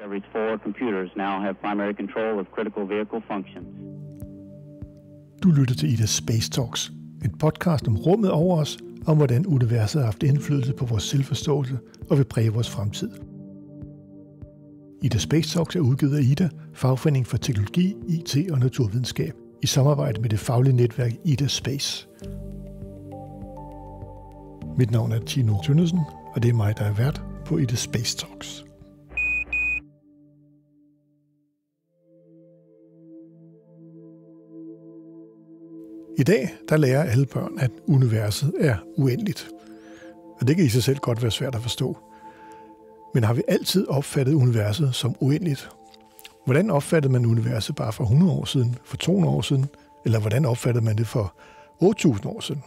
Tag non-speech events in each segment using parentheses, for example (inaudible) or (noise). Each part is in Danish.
Discovery's four computers now have primary control of critical vehicle functions. Du lytter til Ida Space Talks, en podcast om rummet over os, om hvordan universet har haft indflydelse på vores selvforståelse og vil præge vores fremtid. Ida Space Talks er udgivet af Ida, fagforening for teknologi, IT og naturvidenskab, i samarbejde med det faglige netværk Ida Space. Mit navn er Tino Tønnesen, og det er mig, der er vært på Ida Space Talks. I dag, der lærer alle børn, at universet er uendeligt. Og det kan i sig selv godt være svært at forstå. Men har vi altid opfattet universet som uendeligt? Hvordan opfattede man universet bare for 100 år siden, for 200 år siden, eller hvordan opfattede man det for 8.000 år siden?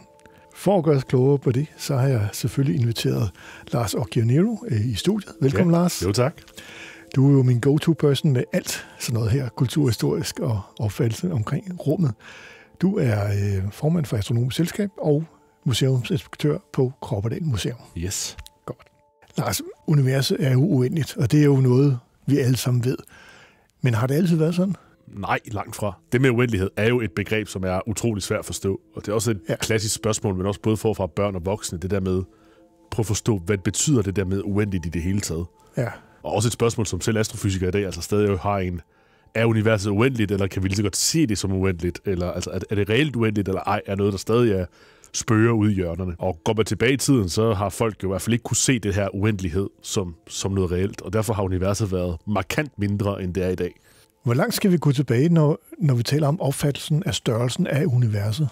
For at gøre os klogere på det, så har jeg selvfølgelig inviteret Lars Occhionero øh, i studiet. Velkommen, ja. Lars. Jo, tak. Du er jo min go-to-person med alt sådan noget her, kulturhistorisk og opfattelse omkring rummet. Du er øh, formand for Astronomisk Selskab og museumsinspektør på Kroppedal Museum. Yes. Godt. Lars, universet er jo uendeligt, og det er jo noget, vi alle sammen ved. Men har det altid været sådan? Nej, langt fra. Det med uendelighed er jo et begreb, som er utrolig svært at forstå. Og det er også et ja. klassisk spørgsmål, men også både for fra børn og voksne, det der med, prøv at forstå, hvad betyder det der med uendeligt i det hele taget? Ja. Og også et spørgsmål, som selv astrofysikere i dag altså stadig har en er universet uendeligt, eller kan vi lige så godt se det som uendeligt? Eller altså, er, er det reelt uendeligt, eller ej? Er noget, der stadig er spøger ud i hjørnerne? Og går man tilbage i tiden, så har folk jo i hvert fald ikke kunne se det her uendelighed som, som noget reelt, og derfor har universet været markant mindre, end det er i dag. Hvor langt skal vi gå tilbage, når, når vi taler om opfattelsen af størrelsen af universet?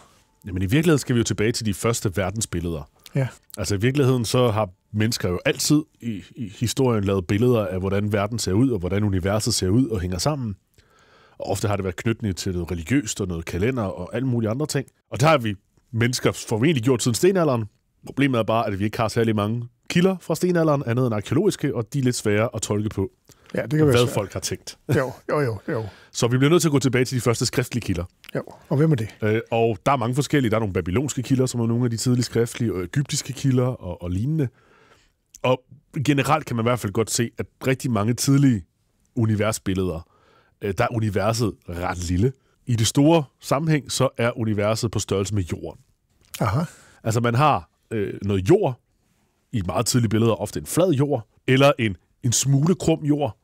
Jamen i virkeligheden skal vi jo tilbage til de første verdensbilleder. Ja. Altså i virkeligheden så har mennesker jo altid i, i historien lavet billeder af, hvordan verden ser ud, og hvordan universet ser ud og hænger sammen. Og ofte har det været knyttet til noget religiøst og noget kalender og alle mulige andre ting. Og der har vi mennesker formentlig gjort siden stenalderen. Problemet er bare, at vi ikke har særlig mange kilder fra stenalderen, andet end arkeologiske, og de er lidt svære at tolke på. Ja, det kan hvad være folk har tænkt. Jo, jo, jo, jo. Så vi bliver nødt til at gå tilbage til de første skriftlige kilder. Jo, og hvem er det? Øh, og der er mange forskellige. Der er nogle babylonske kilder, som er nogle af de tidlige skriftlige, og egyptiske kilder og, og lignende. Og generelt kan man i hvert fald godt se, at rigtig mange tidlige universbilleder Øh, der er universet ret lille. I det store sammenhæng, så er universet på størrelse med jorden. Aha. Altså man har øh, noget jord, i meget tidlige billeder ofte en flad jord, eller en, en smule krum jord,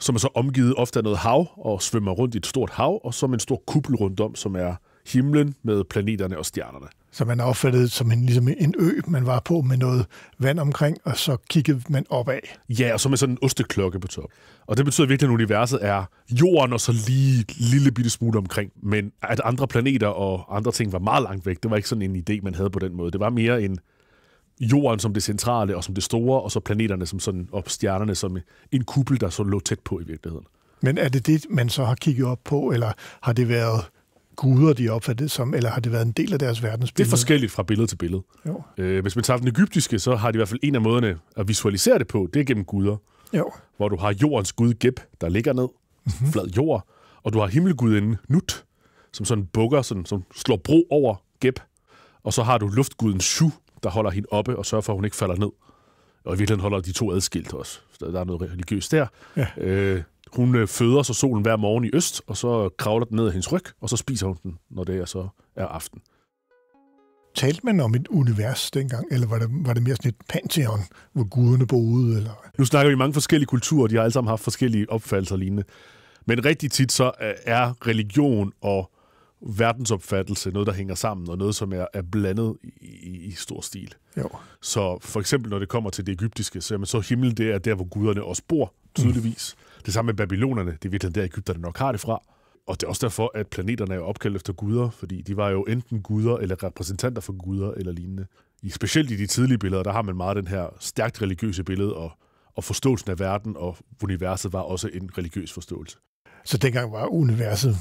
som er så omgivet ofte af noget hav, og svømmer rundt i et stort hav, og som en stor kuppel rundt om, som er himlen med planeterne og stjernerne. Så man opfattede som en, ligesom en ø, man var på med noget vand omkring, og så kiggede man opad. Ja, og så med sådan en osteklokke på top. Og det betyder virkelig, at universet er jorden og så lige lille bitte smule omkring. Men at andre planeter og andre ting var meget langt væk, det var ikke sådan en idé, man havde på den måde. Det var mere en jorden som det centrale og som det store, og så planeterne som sådan, og stjernerne som en kuppel, der så lå tæt på i virkeligheden. Men er det det, man så har kigget op på, eller har det været guder, de opfattede som, eller har det været en del af deres verdensbillede? Det er forskelligt fra billede til billede. Jo. Øh, hvis man tager den egyptiske, så har de i hvert fald en af måderne at visualisere det på, det er gennem guder. Jo. Hvor du har jordens gud Geb, der ligger ned, mm-hmm. flad jord, og du har himmelguden Nut, som sådan bukker, sådan, som slår bro over Geb. Og så har du luftguden Shu, der holder hende oppe og sørger for, at hun ikke falder ned. Og i virkeligheden holder de to adskilt også. Der, der er noget religiøst der. Ja. Øh, hun øh, føder så solen hver morgen i øst, og så kravler den ned af hendes ryg, og så spiser hun den, når det er så er aften. Talte man om et univers dengang, eller var det, var det mere sådan et pantheon, hvor guderne boede? Eller? Nu snakker vi mange forskellige kulturer, de har alle sammen haft forskellige opfattelser og lignende. Men rigtig tit så øh, er religion og verdensopfattelse noget, der hænger sammen, og noget, som er, er blandet i, i stor stil. Jo. Så for eksempel, når det kommer til det egyptiske, så, jamen, så himmel det er der, hvor guderne også bor, tydeligvis. Det samme med babylonerne. Det er virkelig der, Ægypterne nok har det fra. Og det er også derfor, at planeterne er opkaldt efter guder, fordi de var jo enten guder eller repræsentanter for guder eller lignende. I, specielt i de tidlige billeder, der har man meget den her stærkt religiøse billede, og, og forståelsen af verden og universet var også en religiøs forståelse. Så dengang var universet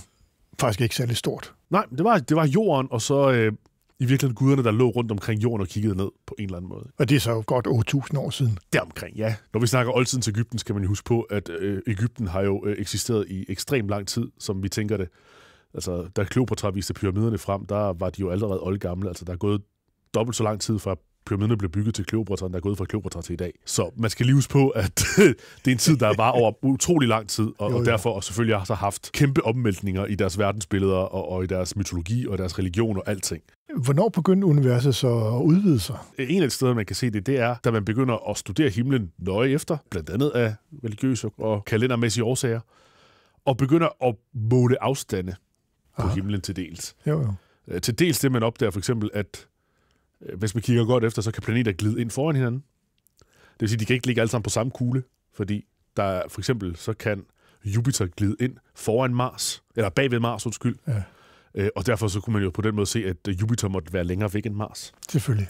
faktisk ikke særlig stort? Nej, det var, det var jorden, og så øh, i virkeligheden guderne, der lå rundt omkring jorden og kiggede ned på en eller anden måde. Og det er så godt 8.000 år siden. Deromkring, ja. Når vi snakker oldtidens Ægypten, skal man jo huske på, at øh, Ægypten har jo øh, eksisteret i ekstrem lang tid, som vi tænker det. Altså, da Kleopatra viste pyramiderne frem, der var de jo allerede oldgamle. Altså, der er gået dobbelt så lang tid fra pyramiderne blev bygget til Kleopatra, der er gået fra Kleopatra til i dag. Så man skal lige huske på, at (laughs) det er en tid, der var over utrolig lang tid, og, jo, jo. og derfor og selvfølgelig har så haft kæmpe opmeldninger i deres verdensbilleder, og, og i deres mytologi, og deres religion og alting. Hvornår begyndte universet så at udvide sig? En af de steder, man kan se det, det er, da man begynder at studere himlen nøje efter, blandt andet af religiøse og kalendermæssige årsager, og begynder at måle afstande på Aha. himlen til dels. Jo, jo. Øh, til dels det, man opdager for eksempel, at Øh, hvis man kigger godt efter, så kan planeter glide ind foran hinanden. Det vil sige, de kan ikke ligge alle sammen på samme kugle, fordi der for eksempel så kan Jupiter glide ind foran Mars, eller bagved Mars, undskyld. Ja. Øh, og derfor så kunne man jo på den måde se, at Jupiter måtte være længere væk end Mars. Selvfølgelig.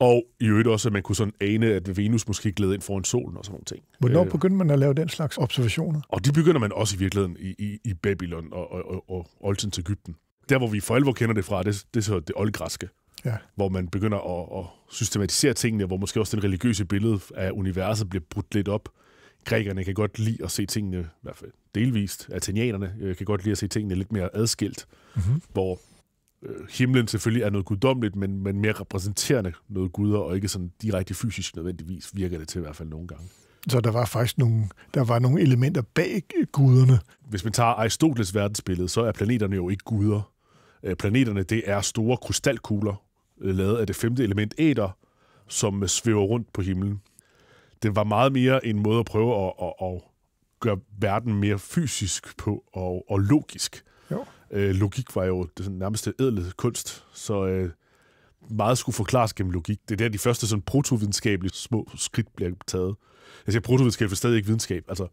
Og i øvrigt også, at man kunne sådan ane, at Venus måske glæder ind foran solen og sådan nogle ting. Hvornår øh, begyndte man at lave den slags observationer? Og det begynder man også i virkeligheden i, i, i Babylon og, og, og, og til Ægypten. Der, hvor vi for alvor kender det fra, det, det er så det oldgræske ja. hvor man begynder at, at systematisere tingene, hvor måske også den religiøse billede af universet bliver brudt lidt op. Grækerne kan godt lide at se tingene, i hvert fald delvist, athenianerne øh, kan godt lide at se tingene lidt mere adskilt, mm-hmm. hvor øh, himlen selvfølgelig er noget guddommeligt, men, men mere repræsenterende noget guder, og ikke sådan direkte fysisk nødvendigvis, virker det til i hvert fald nogle gange. Så der var faktisk nogle, der var nogle elementer bag guderne. Hvis man tager Aristoteles verdensbillede, så er planeterne jo ikke guder. Øh, planeterne, det er store krystalkugler, Øh, lavet af det femte element æder, som øh, svæver rundt på himlen. Det var meget mere en måde at prøve at, at, at gøre verden mere fysisk på og, og logisk. Jo. Øh, logik var jo det nærmeste ædle kunst, så øh, meget skulle forklares gennem logik. Det er der, de første sådan protovidenskabelige små skridt bliver taget. Jeg siger protovidenskab, for stadig ikke videnskab. Altså,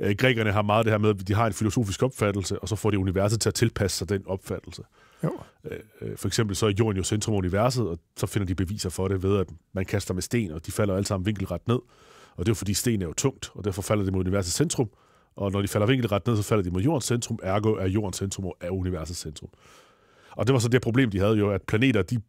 øh, grækerne har meget det her med, at de har en filosofisk opfattelse, og så får de universet til at tilpasse sig den opfattelse. Jo. Øh, øh, for eksempel så er jorden jo centrum af universet, og så finder de beviser for det ved, at man kaster med sten, og de falder alle sammen vinkelret ned. Og det er jo fordi, sten er jo tungt, og derfor falder det mod universets centrum. Og når de falder vinkelret ned, så falder de mod jordens centrum. Ergo er jordens centrum og er universets centrum. Og det var så det problem, de havde jo, at planeter, de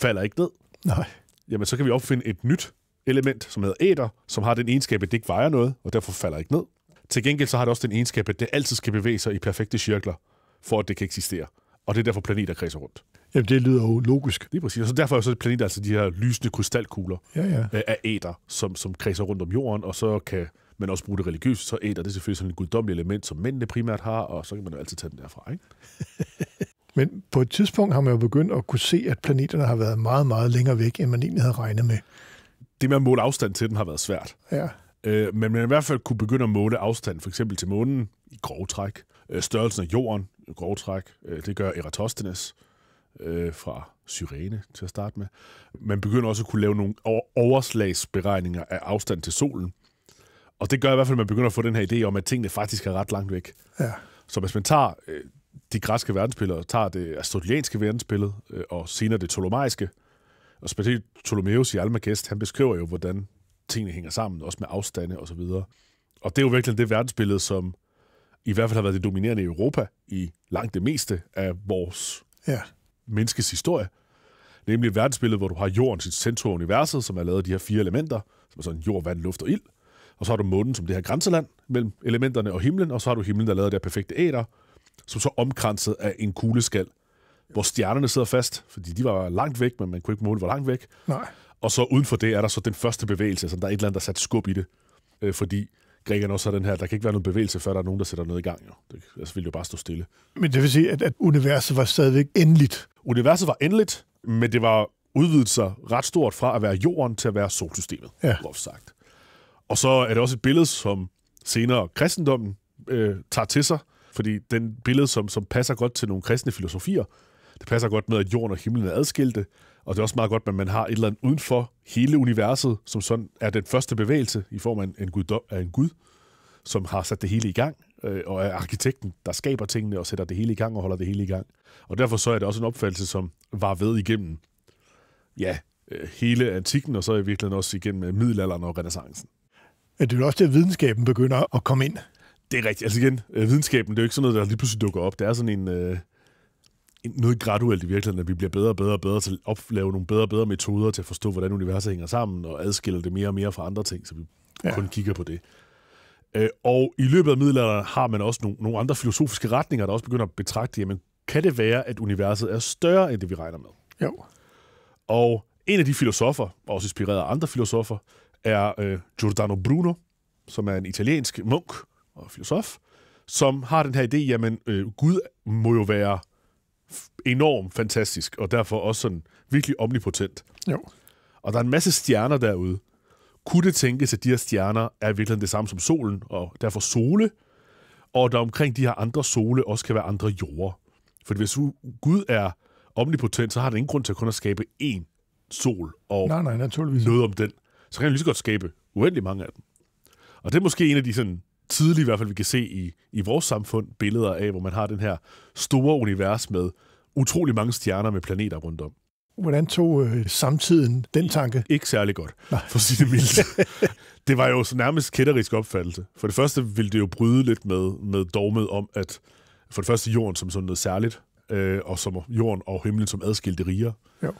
falder ikke ned. Nej. Jamen, så kan vi opfinde et nyt element, som hedder æder, som har den egenskab, at det ikke vejer noget, og derfor falder ikke ned. Til gengæld så har det også den egenskab, at det altid skal bevæge sig i perfekte cirkler, for at det kan eksistere og det er derfor planeter kredser rundt. Jamen, det lyder jo logisk. Det er præcis. Og så derfor er så planeter altså de her lysende krystalkugler ja, ja. Øh, af æder, som, som kredser rundt om jorden, og så kan man også bruge det religiøst. Så æder, det er selvfølgelig sådan et guddommeligt element, som mændene primært har, og så kan man jo altid tage den derfra, ikke? (laughs) Men på et tidspunkt har man jo begyndt at kunne se, at planeterne har været meget, meget længere væk, end man egentlig havde regnet med. Det med at måle afstand til den har været svært. Ja. Øh, men man i hvert fald kunne begynde at måle afstand, for eksempel til månen i grove træk, øh, størrelsen af jorden Øh, grove træk. Øh, det gør Eratosthenes øh, fra Syrene til at starte med. Man begynder også at kunne lave nogle overslagsberegninger af afstand til solen. Og det gør i hvert fald, at man begynder at få den her idé om, at tingene faktisk er ret langt væk. Ja. Så hvis man tager øh, de græske verdensbilleder, tager det astrologiske verdensbillede øh, og senere det tolomaiske, og specielt Ptolemæus i Almagest, han beskriver jo, hvordan tingene hænger sammen, også med afstande og så videre. Og det er jo virkelig det verdensbillede, som i hvert fald har været det dominerende i Europa i langt det meste af vores ja. menneskes historie. Nemlig verdensbillede, hvor du har jorden sit centrum universet, som er lavet af de her fire elementer, som er sådan jord, vand, luft og ild. Og så har du månen som det her grænseland mellem elementerne og himlen, og så har du himlen, der er lavet af det perfekte æder, som så er omkranset af en kugleskal, hvor stjernerne sidder fast, fordi de var langt væk, men man kunne ikke måle, hvor langt væk. Nej. Og så uden for det er der så den første bevægelse, så altså, der er et eller andet, der sat skub i det. Øh, fordi grækerne også har den her, der kan ikke være nogen bevægelse, før der er nogen, der sætter noget i gang. Jo. Det, altså ville det jo bare stå stille. Men det vil sige, at, at universet var stadigvæk endeligt? Universet var endeligt, men det var udvidet sig ret stort fra at være jorden til at være solsystemet, ja. groft sagt. Og så er det også et billede, som senere kristendommen øh, tager til sig, fordi den billede, som, som passer godt til nogle kristne filosofier, det passer godt med, at jorden og himlen er adskilte, og det er også meget godt, at man har et eller andet uden for hele universet, som sådan er den første bevægelse i form af en, en, gud, af en gud, som har sat det hele i gang, øh, og er arkitekten, der skaber tingene og sætter det hele i gang og holder det hele i gang. Og derfor så er det også en opfattelse, som var ved igennem ja, øh, hele antikken, og så i virkeligheden også igennem øh, middelalderen og renaissancen. Er det jo også det, videnskaben begynder at komme ind. Det er rigtigt. Altså igen, øh, videnskaben, det er jo ikke sådan noget, der lige pludselig dukker op. Det er sådan en, øh, noget graduelt i virkeligheden, at vi bliver bedre og bedre og bedre til at oplave nogle bedre og bedre metoder til at forstå, hvordan universet hænger sammen, og adskiller det mere og mere fra andre ting, så vi ja. kun kigger på det. Øh, og i løbet af middelalderen har man også nogle, nogle andre filosofiske retninger, der også begynder at betragte, jamen, kan det være, at universet er større end det, vi regner med? Jo. Og en af de filosofer, også inspireret af andre filosofer, er øh, Giordano Bruno, som er en italiensk munk og filosof, som har den her idé, jamen øh, Gud må jo være enormt fantastisk, og derfor også sådan virkelig omnipotent. Jo. Og der er en masse stjerner derude. Kunne det tænkes, at de her stjerner er virkelig det samme som solen, og derfor sole, og der omkring de her andre sole også kan være andre jorder? For hvis Gud er omnipotent, så har det ingen grund til at kun at skabe én sol og nej, nej, naturligvis. noget om den. Så kan han lige så godt skabe uendelig mange af dem. Og det er måske en af de sådan tidligt i hvert fald, vi kan se i, i vores samfund, billeder af, hvor man har den her store univers med utrolig mange stjerner med planeter rundt om. Hvordan tog øh, samtiden den tanke? Ikke særlig godt, Nej. for at sige det mildt. (laughs) det var jo så nærmest kætterisk opfattelse. For det første ville det jo bryde lidt med, med dogmet om, at for det første jorden som sådan noget særligt, øh, og som jorden og himlen som adskilte riger. Jo.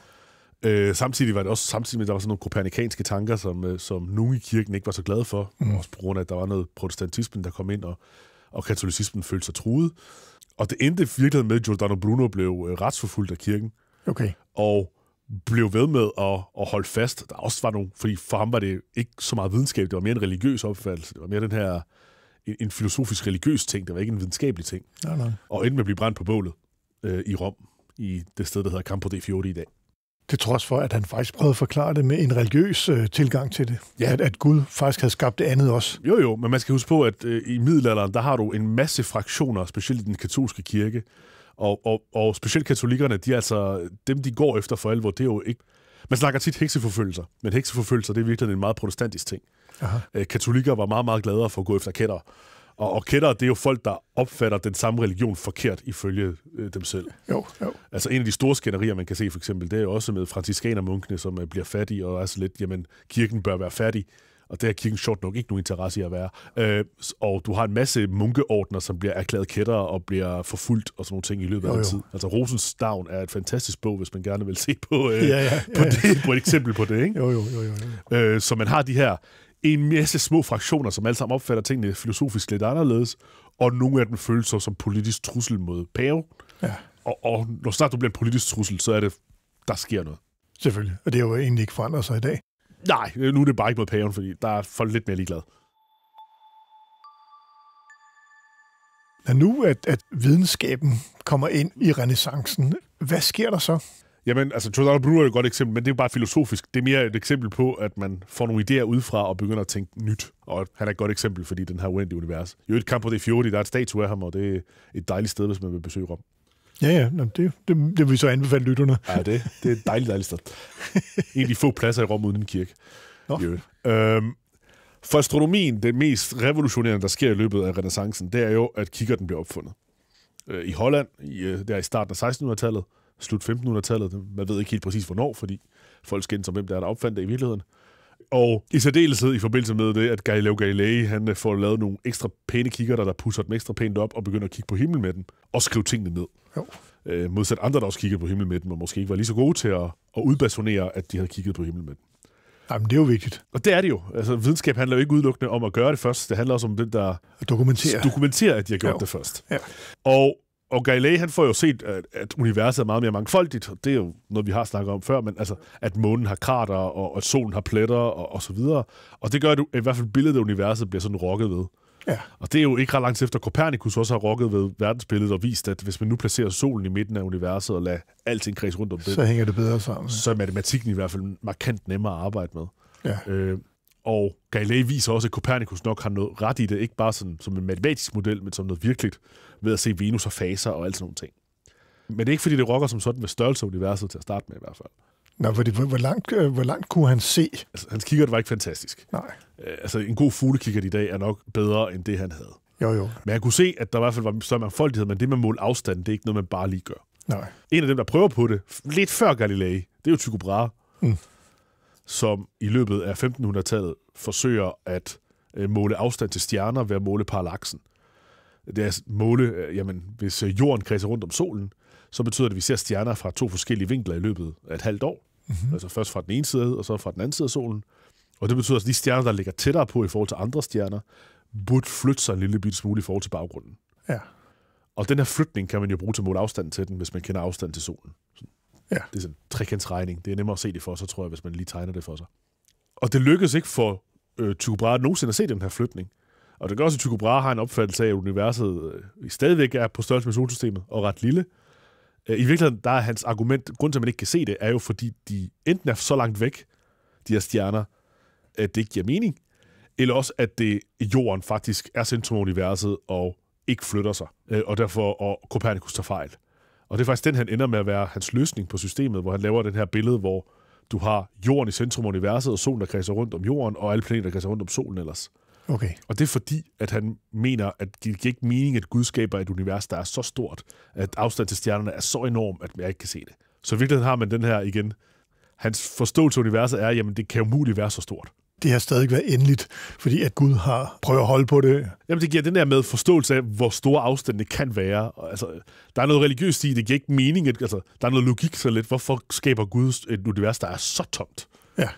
Øh, samtidig var det også samtidig med, at der var sådan nogle kopernikanske tanker, som, øh, som nogen i kirken ikke var så glade for, mm. også på grund af, at der var noget protestantismen, der kom ind, og, og katolicismen følte sig truet. Og det endte virkelig med, at Giordano Bruno blev øh, retsforfulgt af kirken. Okay. Og blev ved med at, at holde fast. Der også var nogle, fordi for ham var det ikke så meget videnskab, det var mere en religiøs opfattelse. Det var mere den her, en, en filosofisk religiøs ting, det var ikke en videnskabelig ting. Nej, nej. Og endte med at blive brændt på bålet øh, i Rom, i det sted, der hedder Campo de Fiori i dag. Til trods for, at han faktisk prøvede at forklare det med en religiøs øh, tilgang til det. Ja. At, at Gud faktisk havde skabt det andet også. Jo, jo, men man skal huske på, at øh, i middelalderen, der har du en masse fraktioner, specielt i den katolske kirke. Og, og, og specielt katolikkerne, de er altså, dem de går efter for alvor, det er jo ikke... Man snakker tit hekseforfølgelser, men hekseforfølgelser, det er virkelig en meget protestantisk ting. Aha. Øh, katolikker var meget, meget gladere for at gå efter kætter og kættere, det er jo folk, der opfatter den samme religion forkert ifølge øh, dem selv. Jo, jo. Altså en af de store skænderier, man kan se for eksempel, det er jo også med franciskanermunkene, som øh, bliver fattige og er så lidt, jamen kirken bør være fattig. Og det har kirken sjovt nok ikke nogen interesse i at være. Øh, og du har en masse munkeordner, som bliver erklæret kættere og bliver forfulgt og sådan nogle ting i løbet af jo, jo. tid. Altså Rosens Stavn er et fantastisk bog, hvis man gerne vil se på, øh, ja, ja, ja, ja. på, det, på et eksempel på det. Ikke? Jo, jo, jo, jo, jo. Øh, så man har de her en masse små fraktioner, som alle sammen opfatter tingene filosofisk lidt anderledes, og nogle af dem føles så som politisk trussel mod pæve. Ja. Og, og når snart du bliver en politisk trussel, så er det, der sker noget. Selvfølgelig, og det er jo egentlig ikke forandret sig i dag. Nej, nu er det bare ikke mod paven, fordi der er folk lidt mere ligeglade. Når nu, at, at videnskaben kommer ind i renaissancen, hvad sker der så? Jamen, altså, Giordano Bruno er et godt eksempel, men det er bare filosofisk. Det er mere et eksempel på, at man får nogle idéer udefra og begynder at tænke nyt. Og han er et godt eksempel, fordi den her uendelige univers. Jo, et kamp på de fjorde, der er et statue af ham, og det er et dejligt sted, hvis man vil besøge Rom. Ja, ja, det, det, det vil vi så anbefale lytterne. Ja, det, det er et dejligt, dejligt sted. (laughs) en af de få pladser i Rom uden en kirke. Nå. Jo. Øhm, for astronomien, det mest revolutionerende, der sker i løbet af renaissancen, det er jo, at kikkerten bliver opfundet. Øh, I Holland, i, øh, der i starten af 1600-tallet, slut 1500-tallet. Man ved ikke helt præcis hvornår, fordi folk skændes om, hvem der er, der opfandt det i virkeligheden. Og i særdeleshed i forbindelse med det, at Galileo Galilei han øh, får lavet nogle ekstra pæne kigger, der pusser dem ekstra pænt op og begynder at kigge på himlen med dem og skrive tingene ned. Jo. Øh, modsat andre, der også kiggede på himlen med dem og måske ikke var lige så gode til at, at udbasonere, at de havde kigget på himlen med dem. Jamen, det er jo vigtigt. Og det er det jo. Altså, videnskab handler jo ikke udelukkende om at gøre det først. Det handler også om den, der... Dokumenterer. Dokumenterer, at de har gjort jo. det først. Ja. Og og Galilei, han får jo set, at, at universet er meget mere mangfoldigt. Det er jo noget, vi har snakket om før, men altså, at månen har krater, og at solen har pletter, og, og så videre. Og det gør, at i hvert fald billedet af universet bliver sådan rokket ved. Ja. Og det er jo ikke ret langt efter, efter, Copernicus også har rokket ved verdensbilledet og vist, at hvis man nu placerer solen i midten af universet og lader alting kredse rundt om det, så hænger det bedre sammen. Så er matematikken i hvert fald markant nemmere at arbejde med. Ja. Øh, og Galilei viser også, at Copernicus nok har noget ret i det, ikke bare sådan, som en matematisk model, men som noget virkeligt, ved at se Venus og faser og alt sådan nogle ting. Men det er ikke, fordi det rokker som sådan med størrelse af universet til at starte med i hvert fald. Nå, fordi, hvor, hvor, langt, øh, hvor langt kunne han se? Altså, hans kikkert var ikke fantastisk. Nej. Øh, altså, en god fuglekikkert i dag er nok bedre end det, han havde. Jo, jo. Men han kunne se, at der i hvert fald var større mangfoldighed, men det med mål afstanden, det er ikke noget, man bare lige gør. Nej. En af dem, der prøver på det, lidt før Galilei, det er jo Tycho Brahe. Mm som i løbet af 1500-tallet forsøger at øh, måle afstand til stjerner ved at måle parallaksen. Det er at måle, øh, jamen, hvis øh, jorden kredser rundt om solen, så betyder det, at vi ser stjerner fra to forskellige vinkler i løbet af et halvt år. Mm-hmm. Altså først fra den ene side, og så fra den anden side af solen. Og det betyder, at de stjerner, der ligger tættere på i forhold til andre stjerner, burde flytte sig en lille bit smule i forhold til baggrunden. Ja. Og den her flytning kan man jo bruge til at måle afstanden til den, hvis man kender afstanden til solen. Sådan. Ja. Det er sådan en trekantsregning. Det er nemmere at se det for sig, tror jeg, hvis man lige tegner det for sig. Og det lykkedes ikke for øh, Tycho Brahe nogensinde at se den her flytning. Og det gør også, at Tycho Brahe har en opfattelse af, at universet øh, stadigvæk er på størrelse med solsystemet og ret lille. Øh, I virkeligheden, der er hans argument, grund til, at man ikke kan se det, er jo, fordi de enten er så langt væk, de her stjerner, at det ikke giver mening, eller også, at det, jorden faktisk er centrum af universet og ikke flytter sig, øh, og derfor og Copernicus tager fejl. Og det er faktisk den, han ender med at være hans løsning på systemet, hvor han laver den her billede, hvor du har jorden i centrum af universet, og solen, der kredser rundt om jorden, og alle planeter, der kredser rundt om solen ellers. Okay. Og det er fordi, at han mener, at det giver ikke mening, at Gud skaber et univers, der er så stort, at afstand til stjernerne er så enorm, at man ikke kan se det. Så i virkeligheden har man den her igen. Hans forståelse af universet er, jamen det kan umuligt være så stort det har stadig været endeligt, fordi at Gud har prøvet at holde på det. Jamen det giver den der med forståelse af, hvor store afstande kan være. Altså, der er noget religiøst i, det giver ikke mening. At, altså, der er noget logik så lidt. Hvorfor skaber Gud et univers, der er så tomt? Ja.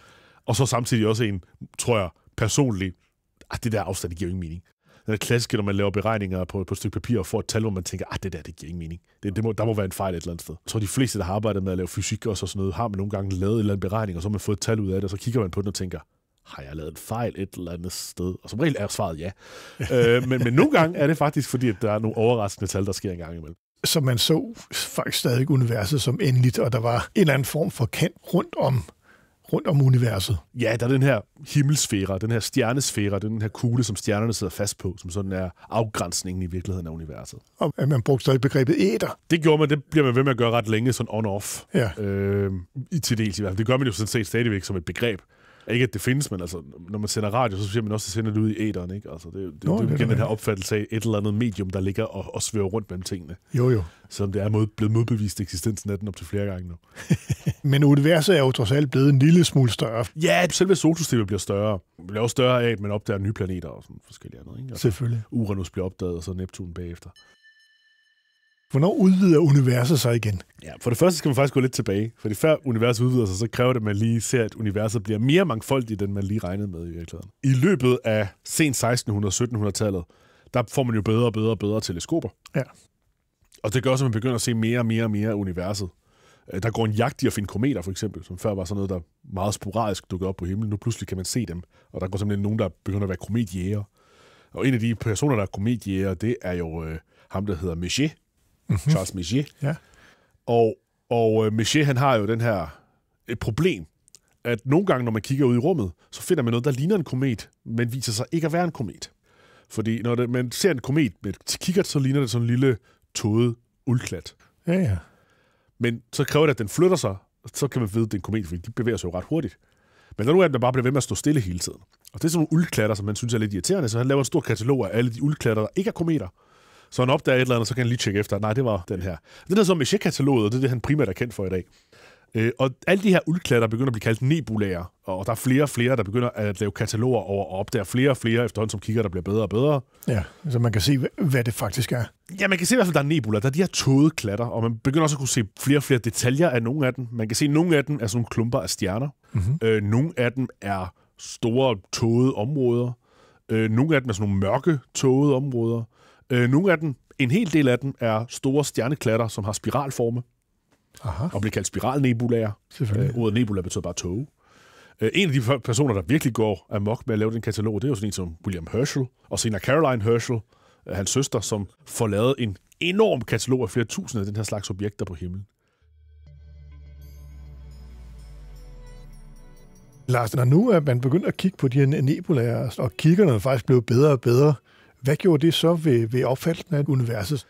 Og så samtidig også en, tror jeg, personlig, at ah, det der afstand, det giver ingen mening. Den er klassisk, når man laver beregninger på, på et stykke papir og får et tal, hvor man tænker, at ah, det der, det giver ingen mening. Det, det må, der må være en fejl et eller andet sted. Jeg tror, de fleste, der har arbejdet med at lave fysik og så sådan noget, har man nogle gange lavet en eller anden beregning, og så har man fået et tal ud af det, og så kigger man på den og tænker, har jeg lavet en fejl et eller andet sted? Og som regel er svaret ja. (laughs) øh, men, men nogle gange er det faktisk, fordi at der er nogle overraskende tal, der sker en gang imellem. Så man så faktisk stadig universet som endeligt, og der var en eller anden form for kant rundt om rundt om universet. Ja, der er den her himmelsfære, den her stjernesfære, den her kugle, som stjernerne sidder fast på, som sådan er afgrænsningen i virkeligheden af universet. Og at man brugte stadig begrebet æder. Det gjorde man, det bliver man ved med at gøre ret længe, sådan on-off. Ja. Øh, til dels i hvert fald. Det gør man jo sådan set stadigvæk som et begreb. Ikke at det findes, men altså, når man sender radio, så siger man også, at sender det ud i æderen. Ikke? Altså, det, det, Nå, det, det er igen den her opfattelse af et eller andet medium, der ligger og, og svæver rundt mellem tingene. Jo, jo. Som det er mod, blevet modbevist eksistensen af den op til flere gange nu. (laughs) men universet er jo trods alt blevet en lille smule større. Ja, selve solsystemet bliver større. Det bliver også større af, at man opdager nye planeter og sådan forskellige andre. Ikke? Og altså, Selvfølgelig. Uranus bliver opdaget, og så Neptun bagefter. Hvornår udvider universet sig igen? Ja, for det første skal man faktisk gå lidt tilbage, det før universet udvider sig, så kræver det, at man lige ser, at universet bliver mere mangfoldigt, end man lige regnede med i virkeligheden. I løbet af sent 1600-1700-tallet, der får man jo bedre og bedre og bedre teleskoper. Ja. Og det gør så, at man begynder at se mere og mere og mere af universet. Øh, der går en jagt i at finde kometer, for eksempel, som før var sådan noget, der meget sporadisk dukkede op på himlen. Nu pludselig kan man se dem, og der går simpelthen nogen, der begynder at være kometjæger. Og en af de personer, der er kometjæger, det er jo øh, ham, der hedder Messier, mm-hmm. Charles Messier. Ja. Og, og uh, øh, Messier, han har jo den her et problem, at nogle gange, når man kigger ud i rummet, så finder man noget, der ligner en komet, men viser sig ikke at være en komet. Fordi når det, man ser en komet med et kikkert, så ligner det sådan en lille tåde uldklat. Ja, ja. Men så kræver det, at den flytter sig, så kan man vide, at det er en komet, fordi de bevæger sig jo ret hurtigt. Men der er nu er den, der bare bliver ved med at stå stille hele tiden. Og det er sådan nogle uldklatter, som man synes er lidt irriterende, så han laver en stor katalog af alle de uldklatter, der ikke er kometer, så han opdager et eller andet, så kan han lige tjekke efter. Nej, det var den her. Den er så med kataloget og det er det, han primært er kendt for i dag. Øh, og alle de her uldklatter begynder at blive kaldt nebulære, og der er flere og flere, der begynder at lave kataloger over og opdager flere og flere efterhånden, som kigger, der bliver bedre og bedre. Ja, så man kan se, hvad det faktisk er. Ja, man kan se i hvert fald, der er nebula, der er de her tåde klatter, og man begynder også at kunne se flere og flere detaljer af nogle af dem. Man kan se, at nogle af dem er sådan nogle klumper af stjerner. Mm-hmm. Øh, nogle af dem er store tåde områder. Øh, nogle af dem er sådan nogle mørke tåde områder. Øh, nogle af dem, en hel del af dem, er store stjerneklatter, som har spiralforme. Aha. Og bliver kaldt spiralnebulaer. Selvfølgelig. Øh, ordet nebula betyder bare tog. Øh, en af de personer, der virkelig går amok med at lave den katalog, det er jo sådan en som William Herschel, og senere Caroline Herschel, hans søster, som får lavet en enorm katalog af flere tusinde af den her slags objekter på himlen. Lars, når nu er man begyndt at kigge på de her nebulaer, og kiggerne er faktisk blevet bedre og bedre, hvad gjorde det så ved, ved opfattelsen af universet?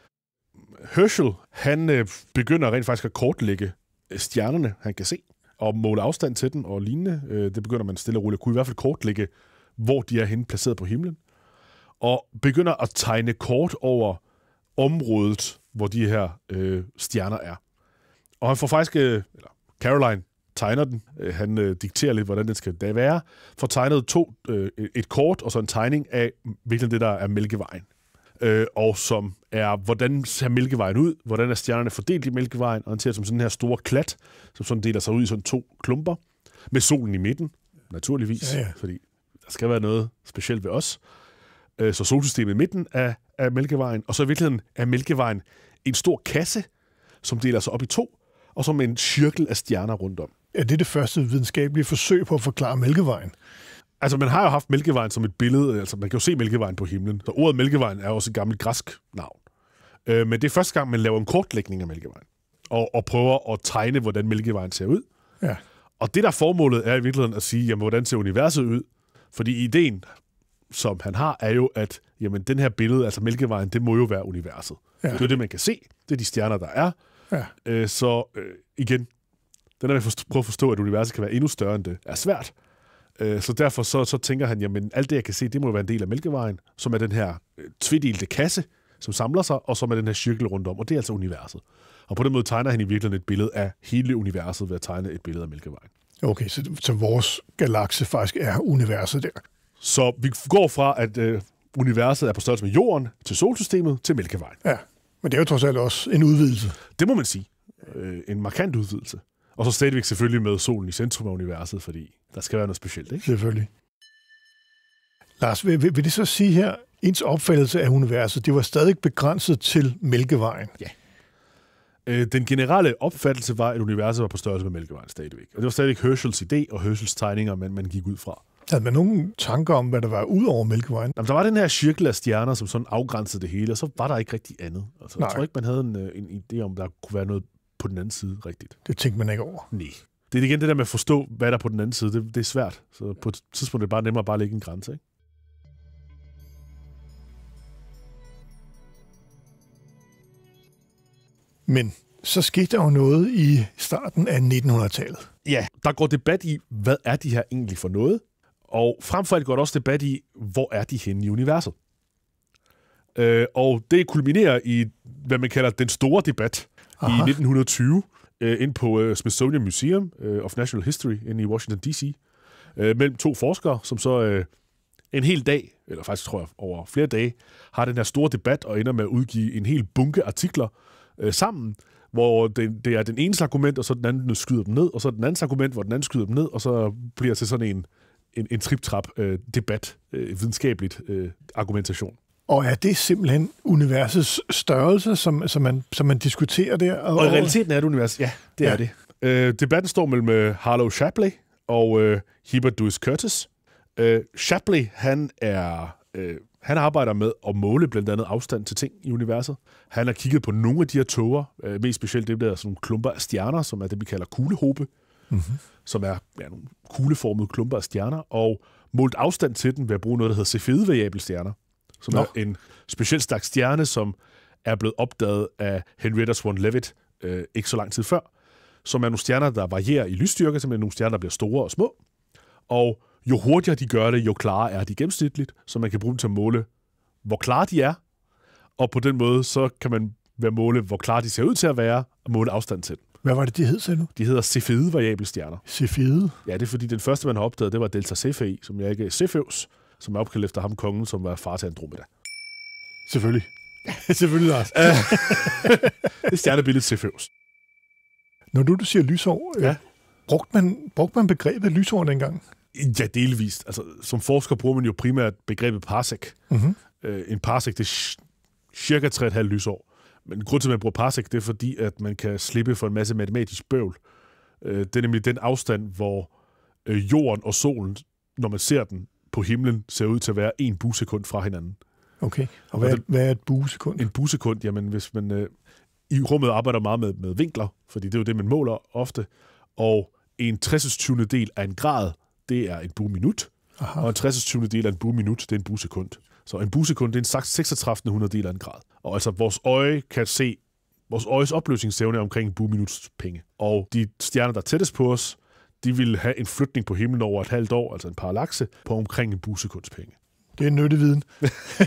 Herschel, han øh, begynder rent faktisk at kortlægge øh, stjernerne, han kan se, og måle afstand til dem og lignende. Øh, det begynder man stille og roligt kunne i hvert fald kortlægge, hvor de er henne placeret på himlen. Og begynder at tegne kort over området, hvor de her øh, stjerner er. Og han får faktisk, øh, eller Caroline tegner den. Øh, han øh, dikterer lidt, hvordan den skal da være. Får tegnet to, øh, et kort og så en tegning af virkelig det, der er Mælkevejen. Øh, og som er, hvordan ser Mælkevejen ud? Hvordan er stjernerne fordelt i Mælkevejen? Og han ser som sådan her store klat, som sådan deler sig ud i sådan to klumper. Med solen i midten, naturligvis. Ja, ja. Fordi der skal være noget specielt ved os. Øh, så solsystemet i midten af, af Mælkevejen. Og så i virkeligheden er Mælkevejen en stor kasse, som deler sig op i to, og som en cirkel af stjerner rundt om er det det første videnskabelige forsøg på at forklare Mælkevejen. Altså, man har jo haft Mælkevejen som et billede. Altså, man kan jo se Mælkevejen på himlen. Så ordet Mælkevejen er også et gammelt græsk navn. Øh, men det er første gang, man laver en kortlægning af Mælkevejen. Og, og prøver at tegne, hvordan Mælkevejen ser ud. Ja. Og det, der formålet er i virkeligheden at sige, jamen, hvordan ser universet ud? Fordi ideen, som han har, er jo, at jamen, den her billede, altså Mælkevejen, det må jo være universet. Ja. Det er det, man kan se. Det er de stjerner, der er. Ja. Øh, så øh, igen, den der med at prøve at forstå, at universet kan være endnu større end det, er svært. Øh, så derfor så, så tænker han, jamen alt det, jeg kan se, det må være en del af Mælkevejen, som er den her øh, tvidelte kasse, som samler sig, og som er den her cirkel rundt om, og det er altså universet. Og på den måde tegner han i virkeligheden et billede af hele universet ved at tegne et billede af Mælkevejen. Okay, så, så vores galakse faktisk er universet der. Så vi går fra, at øh, universet er på størrelse med Jorden, til solsystemet, til Mælkevejen. Ja, men det er jo trods alt også en udvidelse. Det må man sige. Øh, en markant udvidelse. Og så stadigvæk selvfølgelig med solen i centrum af universet, fordi der skal være noget specielt, ikke? Selvfølgelig. Lars, vil, vil det så sige her, ens opfattelse af universet, det var stadig begrænset til Mælkevejen? Ja. Øh, den generelle opfattelse var, at universet var på størrelse med Mælkevejen stadigvæk. Og det var stadigvæk Herschels idé og Herschels tegninger, man, man gik ud fra. Havde man nogen tanker om, hvad der var ud over Mælkevejen? Jamen, der var den her cirkel af stjerner, som sådan afgrænsede det hele, og så var der ikke rigtig andet. Altså, jeg tror ikke, man havde en, øh, en idé om, der kunne være noget på den anden side rigtigt. Det tænkte man ikke over. Nej. Det er igen det der med at forstå, hvad der er på den anden side. Det, det er svært. Så på et tidspunkt er det bare nemmere at bare lægge en grænse. Ikke? Men så skete der jo noget i starten af 1900-tallet. Ja, der går debat i, hvad er de her egentlig for noget? Og frem for alt går der også debat i, hvor er de henne i universet? Øh, og det kulminerer i, hvad man kalder den store debat, Aha. i 1920 øh, ind på øh, Smithsonian Museum øh, of National History ind i Washington D.C. Øh, mellem to forskere, som så øh, en hel dag, eller faktisk tror jeg over flere dage, har den her store debat og ender med at udgive en hel bunke artikler øh, sammen, hvor det, det er den ene argument, og så den anden skyder dem ned, og så den anden argument, hvor den anden skyder dem ned, og så bliver det sådan en, en, en trip-trap-debat, øh, øh, videnskabeligt øh, argumentation. Og er det simpelthen universets størrelse, som, som, man, som man diskuterer der? Og, og i realiteten er det universet, ja, det ja. er det. Øh, debatten står mellem øh, Harlow Shapley og øh, Hibbert Lewis Curtis. Øh, Shapley, han er... Øh, han arbejder med at måle blandt andet afstand til ting i universet. Han har kigget på nogle af de her tåger, øh, mest specielt det, der sådan klumper af stjerner, som er det, vi kalder kuglehobe, mm-hmm. som er ja, nogle kugleformede klumper af stjerner, og målt afstand til den ved at bruge noget, der hedder Cephid-variabelstjerner som Nå. er en speciel slags stjerne, som er blevet opdaget af Henrietta Swan Leavitt øh, ikke så lang tid før, som er nogle stjerner, der varierer i lysstyrke, simpelthen nogle stjerner, der bliver store og små. Og jo hurtigere de gør det, jo klarere er de gennemsnitligt, så man kan bruge dem til at måle, hvor klare de er. Og på den måde, så kan man ved at måle, hvor klare de ser ud til at være, og måle afstanden til dem. Hvad var det, de hed, til nu? De hedder cepheid variable stjerner. Cefide? Ja, det er fordi den første, man har opdaget, det var Delta Cephei, som jeg ikke er Cepheus som er opkaldt efter ham kongen, som var far til Andromeda. Selvfølgelig. (laughs) Selvfølgelig Lars. (laughs) det er stjernebilledet Føvs. Når du, du siger lysår, øh, ja. brugte, man, brugte man begrebet lysår dengang? Ja, delvist. Altså, som forsker bruger man jo primært begrebet parsec. Mm-hmm. Øh, en parsec, det er cirka 3,5 lysår. Men grunden til, at man bruger parsec, det er fordi, at man kan slippe for en masse matematisk bøvl. Øh, det er nemlig den afstand, hvor jorden og solen, når man ser den, på himlen ser ud til at være en busekund fra hinanden. Okay, og hvad, og det, hvad er et busekund? En busekund, jamen hvis man... Øh, I rummet arbejder meget med, med vinkler, fordi det er jo det, man måler ofte, og en 60 20. del af en grad, det er en buminut, Aha. og en 60 20. del af en buminut, det er en busekund. Så en busekund, det er en 3600 del af en grad. Og altså, vores øje kan se, vores øjes opløsningsevne er omkring en buminuts penge. Og de stjerner, der er tættest på os, de ville have en flytning på himlen over et halvt år, altså en parallakse, på omkring en busekundspenge. Det er nyttig viden.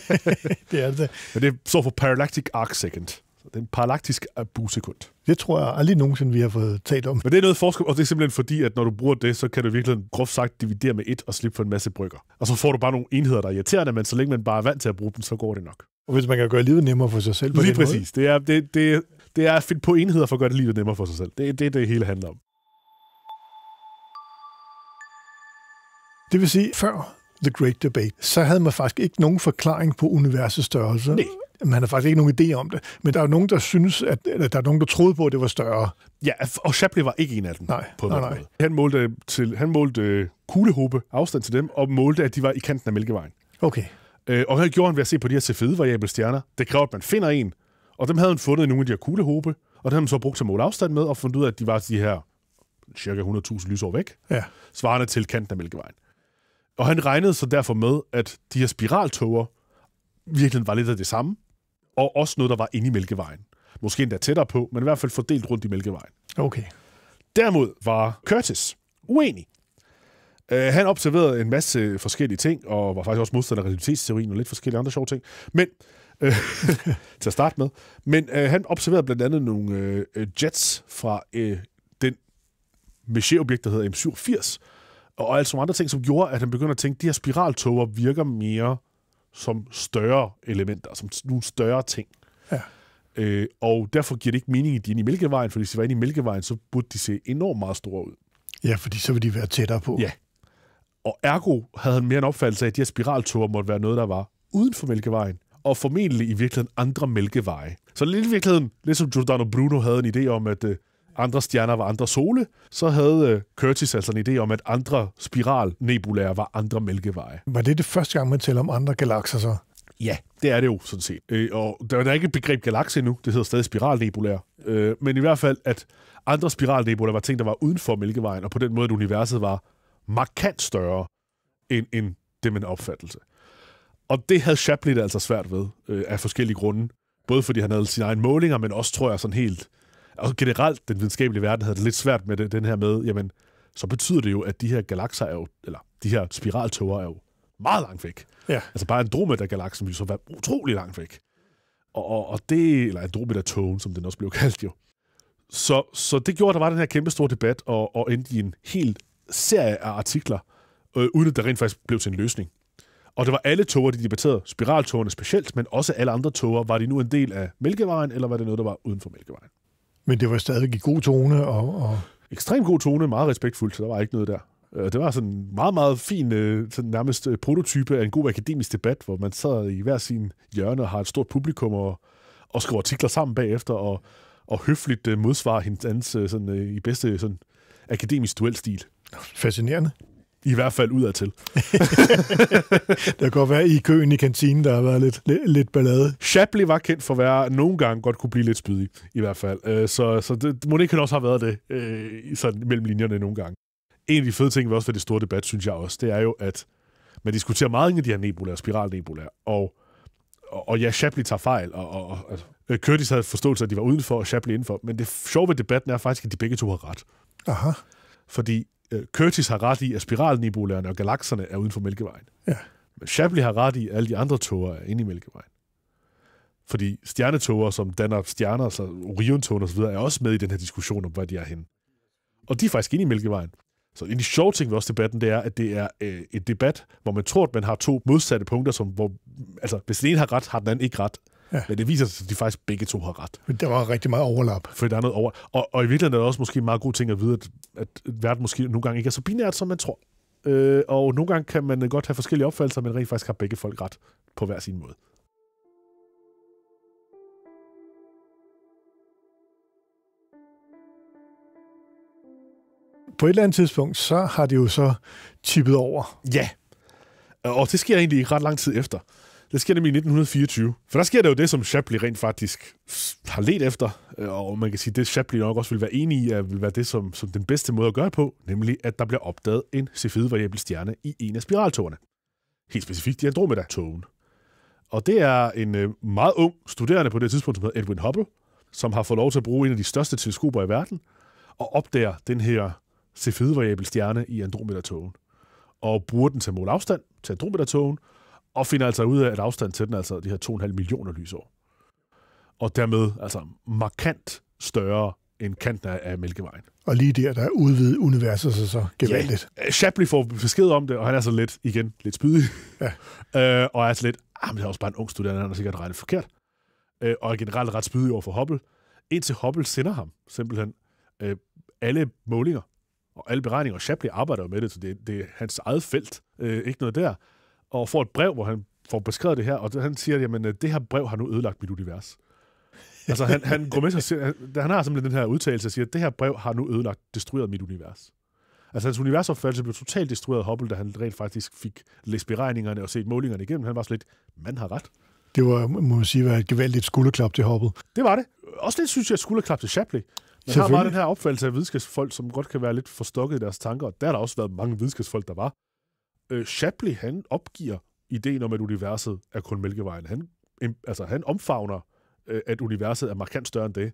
(laughs) det er det. Men det står for Parallactic Arc Second. Så det er en parallaktisk øh, busekund. Det tror jeg aldrig nogensinde, vi har fået talt om. Men det er noget forskel, og det er simpelthen fordi, at når du bruger det, så kan du virkelig groft sagt dividere med et og slippe for en masse brygger. Og så får du bare nogle enheder, der er irriterende, men så længe man bare er vant til at bruge dem, så går det nok. Og hvis man kan gøre livet nemmere for sig selv på Lige den præcis. Måde. Det, er, det, det, det er at finde på enheder for at gøre det livet nemmere for sig selv. Det er det, det hele handler om. Det vil sige, før The Great Debate, så havde man faktisk ikke nogen forklaring på universets størrelse. Nej. Man har faktisk ikke nogen idé om det, men der er nogen, der synes, at eller der er nogen, der troede på, at det var større. Ja, og Shapley var ikke en af dem. Nej, på nej, nej. Han målte, til, han målte øh, kuglehobe afstand til dem, og målte, at de var i kanten af Mælkevejen. Okay. Øh, og her gjorde han ved at se på de her cefide-variable stjerner. Det kræver, at man finder en, og dem havde han fundet i nogle af de her kuglehobe, og dem havde han så brugt til at måle afstand med, og fundet ud af, at de var de her cirka 100.000 lysår væk, ja. svarende til kanten af Mælkevejen. Og han regnede så derfor med, at de her spiraltoger virkelig var lidt af det samme, og også noget, der var inde i Mælkevejen. Måske endda tættere på, men i hvert fald fordelt rundt i Mælkevejen. Okay. Dermod var Curtis uenig. Uh, han observerede en masse forskellige ting, og var faktisk også modstander af relativitetsteorien og lidt forskellige andre sjove ting. Men, uh, (laughs) til at starte med, men uh, han observerede blandt andet nogle uh, jets fra uh, den Messier-objekt, der hedder M87, og alt nogle andre ting, som gjorde, at han begyndte at tænke, at de her spiraltoger virker mere som større elementer, som nogle større ting. Ja. Øh, og derfor giver det ikke mening, at de er inde i Mælkevejen, for hvis de var inde i Mælkevejen, så burde de se enormt meget store ud. Ja, fordi så ville de være tættere på. Ja. Og ergo havde han mere en opfattelse af, at de her spiraltoger måtte være noget, der var uden for Mælkevejen, og formentlig i virkeligheden andre mælkeveje. Så lidt i virkeligheden, lidt som Giordano Bruno havde en idé om, at øh, andre stjerner var andre sole, så havde øh, Curtis altså en idé om, at andre spiralnebulærer var andre mælkeveje. Var det det første gang, man taler om andre galakser så? Ja, det er det jo sådan set. Øh, og der er ikke et begreb galakse endnu, det hedder stadig spiralnebulærer. Øh, men i hvert fald, at andre spiralnebulærer var ting, der var uden for Mælkevejen, og på den måde, at universet var markant større end, end det med en opfattelse. Og det havde Shapley altså svært ved, øh, af forskellige grunde. Både fordi han havde sine egne målinger, men også, tror jeg, sådan helt og generelt den videnskabelige verden havde det lidt svært med det, den her med, jamen, så betyder det jo, at de her galakser er jo, eller de her spiraltåger er jo meget langt væk. Ja. Altså bare Andromeda-galaksen ville så være utrolig langt væk. Og, og, og det, eller Andromeda-togen, som den også blev kaldt jo. Så, så det gjorde, at der var den her kæmpe store debat, og, og endte i en hel serie af artikler, øh, uden at der rent faktisk blev til en løsning. Og det var alle toger, de debatterede. Spiraltogerne specielt, men også alle andre toger. Var de nu en del af Mælkevejen, eller var det noget, der var uden for Mælkevejen? Men det var stadig i god tone og... og Ekstremt god tone, meget respektfuldt, så der var ikke noget der. Øh, det var sådan en meget, meget fin, øh, sådan nærmest øh, prototype af en god akademisk debat, hvor man sad i hver sin hjørne og har et stort publikum og, og skriver artikler sammen bagefter og, og høfligt modsvarer hinandens sådan, i bedste sådan, akademisk duelstil. Fascinerende. I hvert fald udadtil. (laughs) der kan godt være i køen i kantinen, der har været lidt, lidt, lidt ballade. Shapley var kendt for at være nogle gange godt kunne blive lidt spydig, i hvert fald. Øh, så, så det, det kan også have været det øh, sådan mellem linjerne nogle gange. En af de fede ting ved også ved det store debat, synes jeg også, det er jo, at man diskuterer meget af de her nebulaer, spiralnebulaer, og, og, og ja, Shapley tager fejl, og, og, og altså, øh, Curtis havde forståelse, at de var udenfor, og Shapley indenfor, men det sjove ved debatten er faktisk, at de begge to har ret. Aha. Fordi øh, Curtis har ret i, at spiralnibulaerne og galakserne er uden for Mælkevejen. Ja. Men Shapley har ret i, at alle de andre tåger er inde i Mælkevejen. Fordi stjernetoger, som danner stjerner, så orion så osv., er også med i den her diskussion om, hvor de er henne. Og de er faktisk inde i Mælkevejen. Så en af de sjove ting ved også debatten, det er, at det er øh, et debat, hvor man tror, at man har to modsatte punkter, som, hvor, altså hvis den ene har ret, har den anden ikke ret. Ja. Men det viser sig, at de faktisk begge to har ret. Der var rigtig meget overlap. For der er noget over. Og, og i virkeligheden er det også måske en meget god ting at vide, at, at verden måske nogle gange ikke er så binært, som man tror. Øh, og nogle gange kan man godt have forskellige opfattelser, men rent faktisk har begge folk ret på hver sin måde. På et eller andet tidspunkt, så har det jo så tippet over. Ja, og det sker egentlig ikke ret lang tid efter. Det sker nemlig i 1924. For der sker der jo det, som Shapley rent faktisk har let efter, øh, og man kan sige, det Shapley nok også vil være enig i, at vil være det som, som den bedste måde at gøre på, nemlig at der bliver opdaget en Cepheid-variabel stjerne i en af spiraltogene. Helt specifikt i Andromeda-togen. Og det er en øh, meget ung studerende på det tidspunkt, som hedder Edwin Hubble, som har fået lov til at bruge en af de største teleskoper i verden, og opdager den her Cepheid-variabel stjerne i Andromeda-togen. Og bruger den til at måle afstand til Andromeda-togen, og finder altså ud af, at afstanden til den er altså de her 2,5 millioner lysår. Og dermed altså markant større end kanten af Mælkevejen. Og lige der, der udvider universet sig så gevaldigt. Ja. Shapley får besked om det, og han er så lidt, igen, lidt spydig. Ja. (laughs) øh, og er så lidt, ah, men det er også bare en ung studerende, han har sikkert regnet forkert. Øh, og er generelt ret spydig over for Hubble. Indtil Hubble sender ham simpelthen øh, alle målinger og alle beregninger. Shapley arbejder jo med det, så det, det er hans eget felt. Øh, ikke noget der og får et brev, hvor han får beskrevet det her, og han siger, jamen, øh, det her brev har nu ødelagt mit univers. altså, han, han går med sig siger, han, han har simpelthen den her udtalelse og siger, at det her brev har nu ødelagt, destrueret mit univers. Altså, hans universopfattelse blev totalt destrueret af Hubble, da han rent faktisk fik læst beregningerne og set målingerne igennem. Han var slet man har ret. Det var, må man sige, var et gevaldigt skulderklap til Hubble. Det var det. Også lidt, synes jeg, skulderklap til Shapley. Men har bare den her opfattelse af videnskabsfolk, som godt kan være lidt forstokket i deres tanker, og der har der også været mange videnskabsfolk, der var. Øh, Shapley, han opgiver ideen om, at universet er kun Mælkevejen. Han, altså, han omfavner, øh, at universet er markant større end det,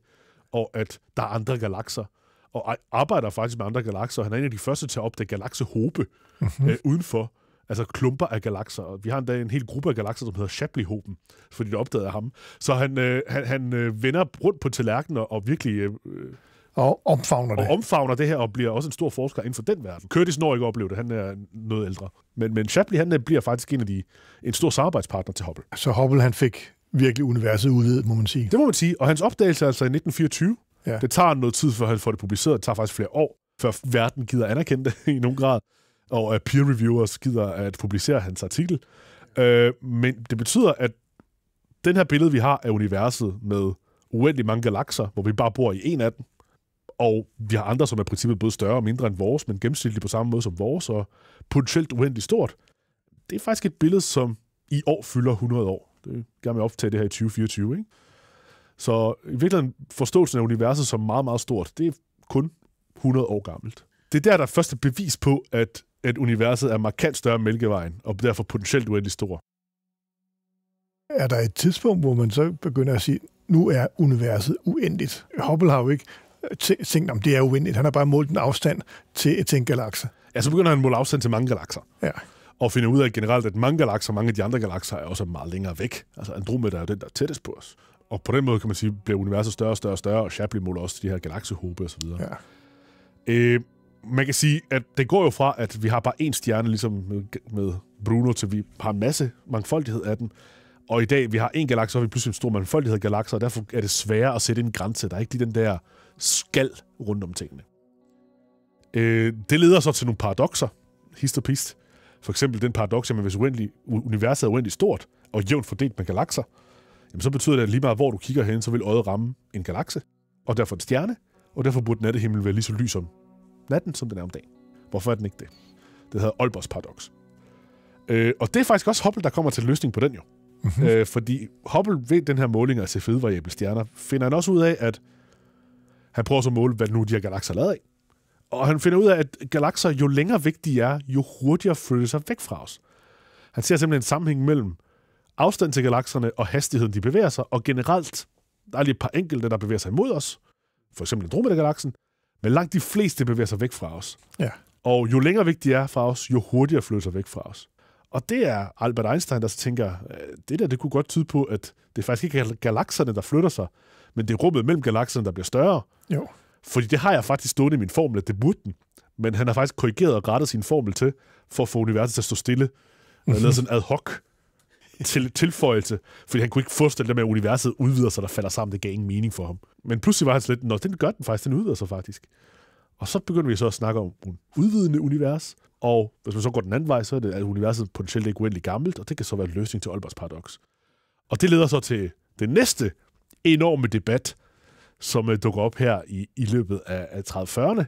og at der er andre galakser og arbejder faktisk med andre galakser. Han er en af de første til at opdage galaksehobe mm-hmm. øh, udenfor, altså klumper af galakser. Vi har endda en hel gruppe af galakser, som hedder Shapley-hoben, fordi det opdagede ham. Så han, øh, han, han øh, vender rundt på tallerkenen og, og virkelig øh, og omfavner det. Og omfavner det her og bliver også en stor forsker inden for den verden. Curtis når ikke opleve det, han er noget ældre. Men, men Shapley, han øh, bliver faktisk en af de, en stor samarbejdspartner til Hubble. Så Hubble, han fik virkelig universet udvidet, må man sige. Det må man sige, og hans opdagelse er altså i 1924. Ja. Det tager noget tid, før han får det publiceret. Det tager faktisk flere år, før verden gider anerkende det (laughs) i nogen grad, og at øh, peer reviewers gider at publicere hans artikel. Øh, men det betyder, at den her billede, vi har af universet med uendelig mange galakser, hvor vi bare bor i en af dem, og vi har andre, som er i princippet både større og mindre end vores, men gennemsnitligt på samme måde som vores, og potentielt uendeligt stort. Det er faktisk et billede, som i år fylder 100 år. Det gerne med optage det her i 2024, ikke? Så i virkeligheden forståelsen af universet som meget, meget stort, det er kun 100 år gammelt. Det er der, der er første bevis på, at, at universet er markant større end Mælkevejen, og derfor potentielt uendelig stor. Er der et tidspunkt, hvor man så begynder at sige, nu er universet uendeligt? Hubble har jo ikke tænkt, om det er uendeligt. Han har bare målt en afstand til, til en galakse. Ja, så begynder han at måle afstand til mange galakser. Ja. Og finder ud af generelt, at mange galakser, mange af de andre galakser, er også meget længere væk. Altså Andromeda er den, der er tættest på os. Og på den måde, kan man sige, bliver universet større og større og større, og Shapley måler også de her galaksehobe osv. Ja. Øh, man kan sige, at det går jo fra, at vi har bare én stjerne, ligesom med, med Bruno, til vi har en masse mangfoldighed af dem. Og i dag, vi har én galakse, så har vi pludselig en stor mangfoldighed af galakser, og derfor er det sværere at sætte en grænse. Der er ikke lige den der skal rundt om tingene. Øh, det leder så til nogle paradoxer, hist og pist. For eksempel den paradoks, at hvis uendelig, universet er uendeligt stort og jævnt fordelt med galakser, jamen så betyder det, at lige meget hvor du kigger hen, så vil øjet ramme en galakse, og derfor en stjerne, og derfor burde nattehimmel være lige så lys om natten, som den er om dagen. Hvorfor er den ikke det? Det hedder Olbers paradoks. Øh, og det er faktisk også Hubble, der kommer til løsning på den jo. Mm-hmm. Øh, fordi Hubble ved den her måling af se Cepheid-variable stjerner, finder han også ud af, at han prøver så at måle, hvad nu de her galakser er lavet af. Og han finder ud af, at galakser, jo længere væk de er, jo hurtigere flytter sig væk fra os. Han ser simpelthen en sammenhæng mellem afstand til galakserne og hastigheden, de bevæger sig, og generelt, der er lige et par enkelte, der bevæger sig imod os, for eksempel Andromeda-galaksen, men langt de fleste bevæger sig væk fra os. Ja. Og jo længere væk de er fra os, jo hurtigere flytter sig væk fra os. Og det er Albert Einstein, der så tænker, øh, det der, det kunne godt tyde på, at det faktisk ikke er galakserne, der flytter sig, men det er rummet mellem galakserne, der bliver større. Jo. Fordi det har jeg faktisk stået i min formel, at det burde den. Men han har faktisk korrigeret og rettet sin formel til, for at få universet til at stå stille. Han har lavet sådan en ad hoc til, tilføjelse, fordi han kunne ikke forestille det med, at universet udvider sig, der falder sammen. Det gav ingen mening for ham. Men pludselig var han lidt, nå, den gør den faktisk, den udvider sig faktisk. Og så begynder vi så at snakke om en udvidende univers, og hvis man så går den anden vej, så er det, at universet potentielt ikke uendeligt gammelt, og det kan så være en løsning til Olbers paradoks. Og det leder så til det næste enorme debat, som uh, dukker op her i, i løbet af, af 30-40'erne,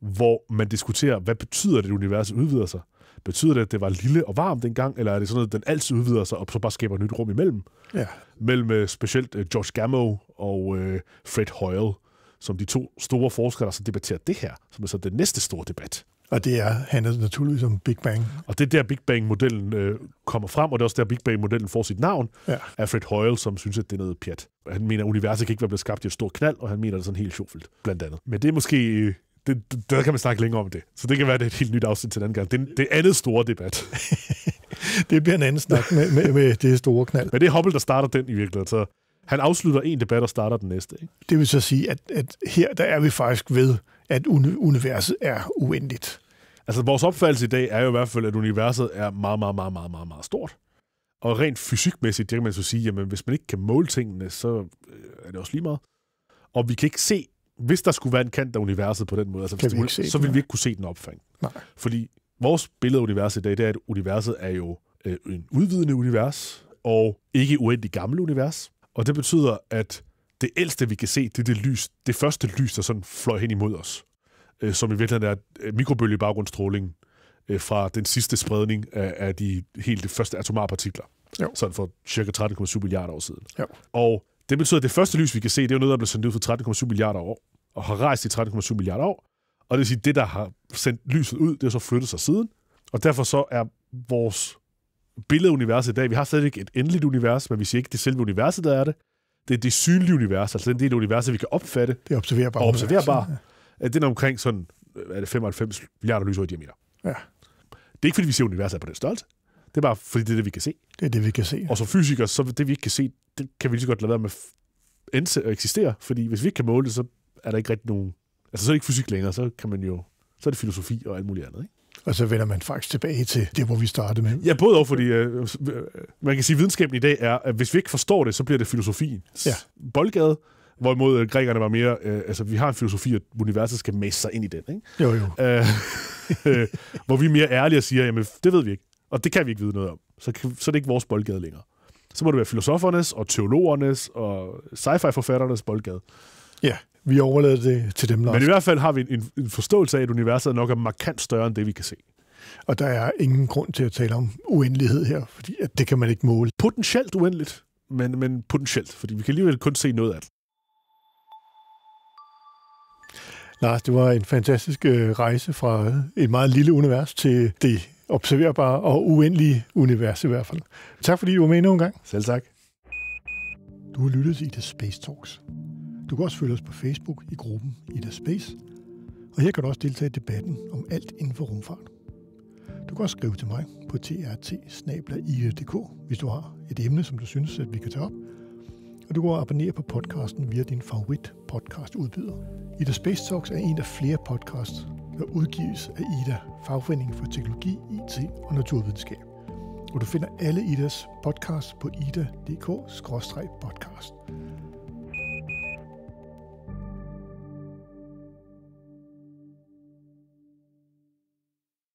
hvor man diskuterer, hvad betyder det, at universet udvider sig? Betyder det, at det var lille og varmt dengang, eller er det sådan noget, at den altid udvider sig, og så bare skaber et nyt rum imellem? Ja. Mellem uh, specielt uh, George Gamow og uh, Fred Hoyle, som de to store forskere, der så debatterer det her, som er så den næste store debat. Og det er, handlet naturligvis om Big Bang. Og det er der Big Bang-modellen øh, kommer frem, og det er også der Big Bang-modellen får sit navn ja. af Fred Hoyle, som synes, at det er noget pjat. Han mener, at universet kan ikke være blevet skabt i et stort knald, og han mener det er sådan helt sjovt, blandt andet. Men det er måske... Øh, det, der kan man snakke længere om det. Så det kan være, det et helt nyt afsnit til den anden gang. Det, det andet store debat. (laughs) det bliver en anden snak med, med, med det store knald. Men det er Hubble, der starter den i virkeligheden. Så han afslutter en debat og starter den næste. Ikke? Det vil så sige, at, at her der er vi faktisk ved, at universet er uendeligt. Altså, vores opfattelse i dag er jo i hvert fald, at universet er meget, meget, meget, meget, meget, meget stort. Og rent fysikmæssigt, det kan man så sige, jamen, hvis man ikke kan måle tingene, så øh, er det også lige meget. Og vi kan ikke se, hvis der skulle være en kant af universet på den måde, altså, hvis vi det, så ville vi ikke kunne se den opfang. Nej. Fordi vores billede af universet i dag, det er, at universet er jo øh, en udvidende univers, og ikke uendelig gammel univers. Og det betyder, at det ældste, vi kan se, det er det, lys, det første lys, der sådan fløj hen imod os øh, som i virkeligheden er øh, mikrobølge øh, fra den sidste spredning af, af de helt de første atomarpartikler. Jo. Sådan for cirka 13,7 milliarder år siden. Jo. Og det betyder, at det første lys, vi kan se, det er jo noget, der blev sendt ud for 13,7 milliarder år, og har rejst i 13,7 milliarder år. Og det vil sige, at det, der har sendt lyset ud, det har så flyttet sig siden. Og derfor så er vores billedunivers i dag, vi har stadig ikke et endeligt univers, men vi siger ikke, det er selve universet, der er det. Det er det synlige univers, altså den del af universet, vi kan opfatte. Det er observerbart. Og observerbar. Ja at den er omkring sådan, er det 95 milliarder lysår i diameter. Ja. Det er ikke, fordi vi ser universet på den størrelse. Det er bare, fordi det er det, vi kan se. Det er det, vi kan se. Og som fysikere, så det, vi ikke kan se, det kan vi lige så godt lade være med at eksistere, fordi hvis vi ikke kan måle det, så er der ikke rigtig nogen... Altså, så er det ikke fysik længere, så kan man jo... Så er det filosofi og alt muligt andet, ikke? Og så vender man faktisk tilbage til det, hvor vi startede med. Ja, både over, fordi øh, øh, man kan sige, at videnskaben i dag er, at hvis vi ikke forstår det, så bliver det filosofien. Ja. Boldgade, Hvorimod øh, grækerne var mere, øh, altså vi har en filosofi, at universet skal mæse sig ind i den. Ikke? Jo, jo. Æh, øh, (laughs) hvor vi er mere ærlige og siger, jamen det ved vi ikke, og det kan vi ikke vide noget om. Så, så det er det ikke vores boldgade længere. Så må det være filosofernes og teologernes og sci-fi-forfatternes boldgade. Ja, vi overlader det til dem. Lars. Men i hvert fald har vi en, en forståelse af, at universet nok er markant større end det, vi kan se. Og der er ingen grund til at tale om uendelighed her, fordi at det kan man ikke måle. Potentielt uendeligt, men, men potentielt, fordi vi kan alligevel kun se noget af det. Lars, det var en fantastisk øh, rejse fra et meget lille univers til det observerbare og uendelige univers i hvert fald. Tak fordi du var med endnu en gang. Selv tak. Du har lyttet til Ida Space Talks. Du kan også følge os på Facebook i gruppen Ida Space, og her kan du også deltage i debatten om alt inden for rumfart. Du kan også skrive til mig på trt hvis du har et emne, som du synes, at vi kan tage op, og du kan abonnere på podcasten via din favorit udbyder. Ida Space Talks er en af flere podcasts, der udgives af Ida, fagforeningen for teknologi, IT og naturvidenskab. Og du finder alle Idas podcasts på ida.dk-podcast.